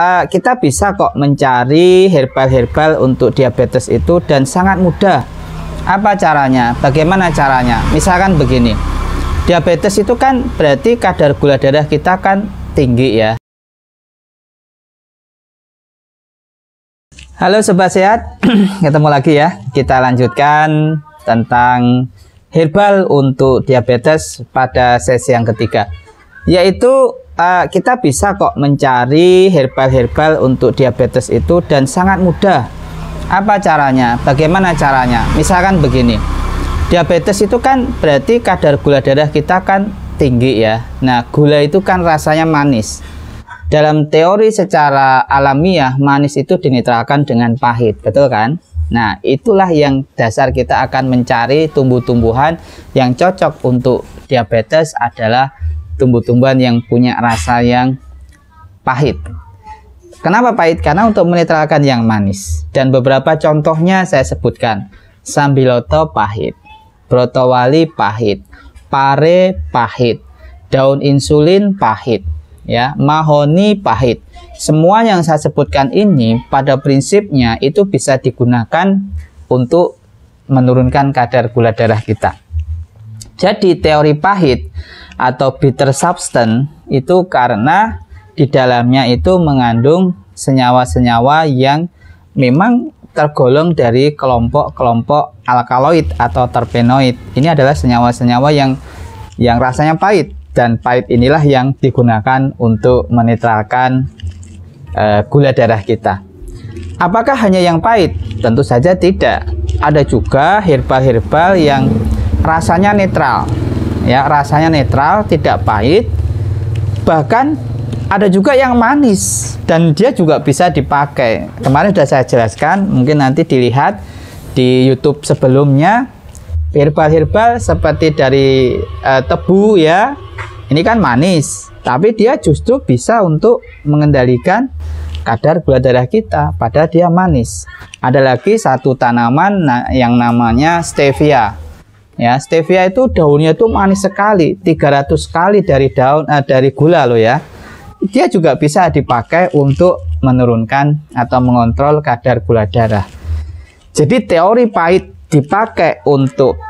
uh, kita bisa kok mencari herbal-herbal untuk diabetes itu dan sangat mudah. Apa caranya? Bagaimana caranya? Misalkan begini. Diabetes itu kan berarti kadar gula darah kita kan tinggi ya. Halo sobat sehat, ketemu lagi ya. Kita lanjutkan tentang herbal untuk diabetes pada sesi yang ketiga, yaitu uh, kita bisa kok mencari herbal-herbal untuk diabetes itu dan sangat mudah. Apa caranya? Bagaimana caranya? Misalkan begini. Diabetes itu kan berarti kadar gula darah kita kan tinggi ya. Nah, gula itu kan rasanya manis. Dalam teori secara alamiah, manis itu dinetralkan dengan pahit, betul kan? Nah, itulah yang dasar kita akan mencari tumbuh-tumbuhan yang cocok untuk diabetes adalah tumbuh-tumbuhan yang punya rasa yang pahit. Kenapa pahit? Karena untuk menetralkan yang manis. Dan beberapa contohnya saya sebutkan. Sambiloto pahit, brotowali pahit, pare pahit, daun insulin pahit, ya, mahoni pahit. Semua yang saya sebutkan ini pada prinsipnya itu bisa digunakan untuk menurunkan kadar gula darah kita. Jadi teori pahit atau bitter substance itu karena di dalamnya itu mengandung senyawa-senyawa yang memang tergolong dari kelompok-kelompok alkaloid atau terpenoid. Ini adalah senyawa-senyawa yang yang rasanya pahit dan pahit inilah yang digunakan untuk menetralkan e, gula darah kita. Apakah hanya yang pahit? Tentu saja tidak. Ada juga herbal-herbal yang rasanya netral ya rasanya netral tidak pahit bahkan ada juga yang manis dan dia juga bisa dipakai kemarin sudah saya jelaskan mungkin nanti dilihat di YouTube sebelumnya herbal-herbal seperti dari uh, tebu ya ini kan manis tapi dia justru bisa untuk mengendalikan kadar gula darah kita padahal dia manis ada lagi satu tanaman yang namanya stevia Ya, stevia itu daunnya itu manis sekali, 300 kali dari daun eh, dari gula lo ya. Dia juga bisa dipakai untuk menurunkan atau mengontrol kadar gula darah. Jadi teori pahit dipakai untuk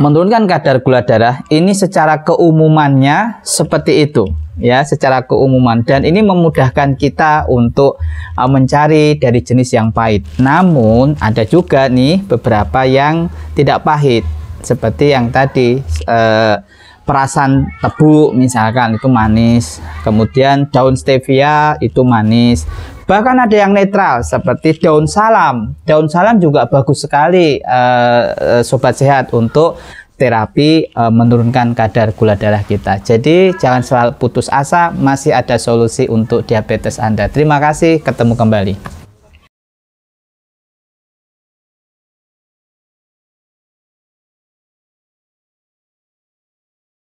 menurunkan kadar gula darah ini secara keumumannya seperti itu ya secara keumuman dan ini memudahkan kita untuk uh, mencari dari jenis yang pahit. Namun ada juga nih beberapa yang tidak pahit seperti yang tadi eh, perasan tebu misalkan itu manis kemudian daun stevia itu manis bahkan ada yang netral seperti daun salam daun salam juga bagus sekali eh, eh sobat sehat untuk terapi e, menurunkan kadar gula darah kita. Jadi jangan selalu putus asa, masih ada solusi untuk diabetes Anda. Terima kasih, ketemu kembali.